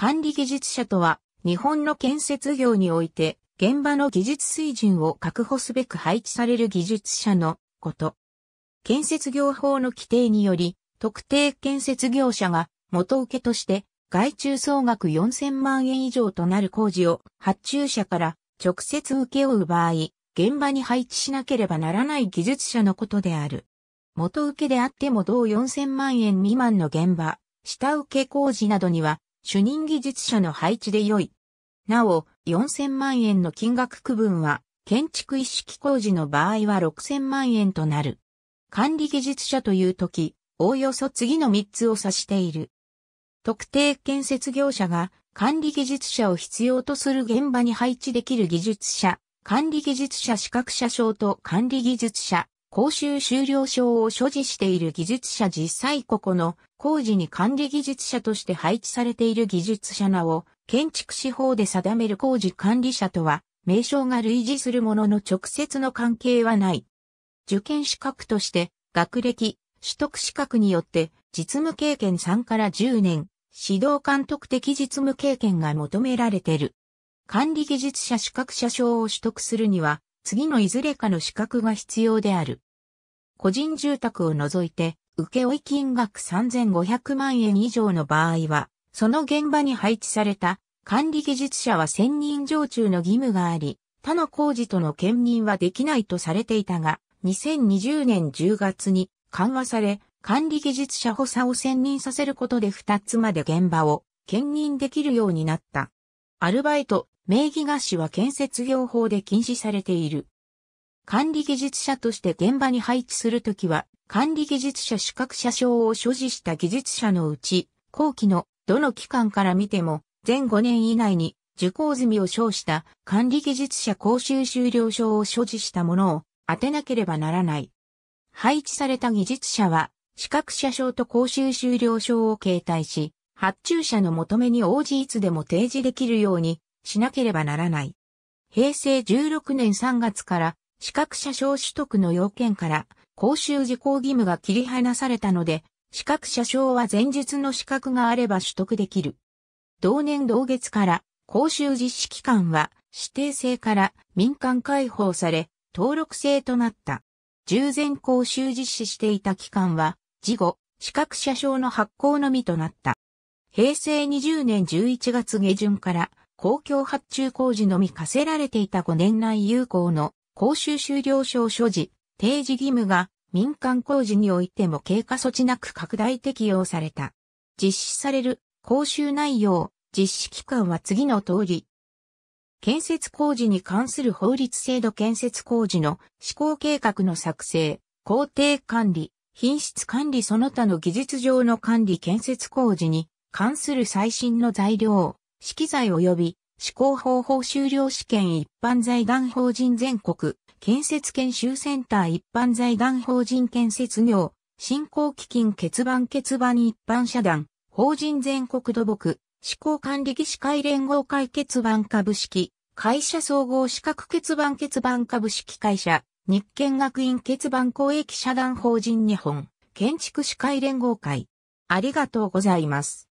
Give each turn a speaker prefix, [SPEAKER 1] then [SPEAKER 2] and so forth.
[SPEAKER 1] 管理技術者とは、日本の建設業において、現場の技術水準を確保すべく配置される技術者のこと。建設業法の規定により、特定建設業者が元請けとして、外注総額4000万円以上となる工事を発注者から直接請け負う場合、現場に配置しなければならない技術者のことである。元請けであっても同4000万円未満の現場、下請け工事などには主任技術者の配置で良い。なお、4000万円の金額区分は、建築一式工事の場合は6000万円となる。管理技術者というとき、おおよそ次の3つを指している。特定建設業者が管理技術者を必要とする現場に配置できる技術者、管理技術者資格者証と管理技術者、講習修了証を所持している技術者実際ここの工事に管理技術者として配置されている技術者名を建築士法で定める工事管理者とは名称が類似するものの直接の関係はない。受験資格として学歴、取得資格によって実務経験3から10年、指導監督的実務経験が求められている。管理技術者資格者証を取得するには、次のいずれかの資格が必要である。個人住宅を除いて、受負金額3500万円以上の場合は、その現場に配置された管理技術者は専任常駐の義務があり、他の工事との兼任はできないとされていたが、2020年10月に緩和され、管理技術者補佐を専任させることで2つまで現場を兼任できるようになった。アルバイト、名義貸しは建設業法で禁止されている。管理技術者として現場に配置するときは、管理技術者資格者証を所持した技術者のうち、後期のどの期間から見ても、前5年以内に受講済みを称した管理技術者講習修了証を所持したものを当てなければならない。配置された技術者は、資格者証と講習修了証を携帯し、発注者の求めに応じいつでも提示できるようにしなければならない。平成16年3月から資格者証取得の要件から、講習受講義務が切り離されたので、資格者証は前述の資格があれば取得できる。同年同月から、講習実施機関は、指定制から民間開放され、登録制となった。従前講習実施していた期間は、事後、資格者証の発行のみとなった。平成20年11月下旬から、公共発注工事のみ課せられていた5年内有効の公衆終了証所持、提示義務が民間工事においても経過措置なく拡大適用された。実施される講習内容、実施期間は次の通り。建設工事に関する法律制度建設工事の施行計画の作成、工程管理、品質管理その他の技術上の管理建設工事に関する最新の材料、資機材及び施行方法修了試験一般財団法人全国建設研修センター一般財団法人建設業振興基金欠番欠番一般社団法人全国土木施行管理技師会連合会欠番株式会社総合資格欠番欠番株式会社日建学院欠番公益社団法人日本建築士会連合会ありがとうございます。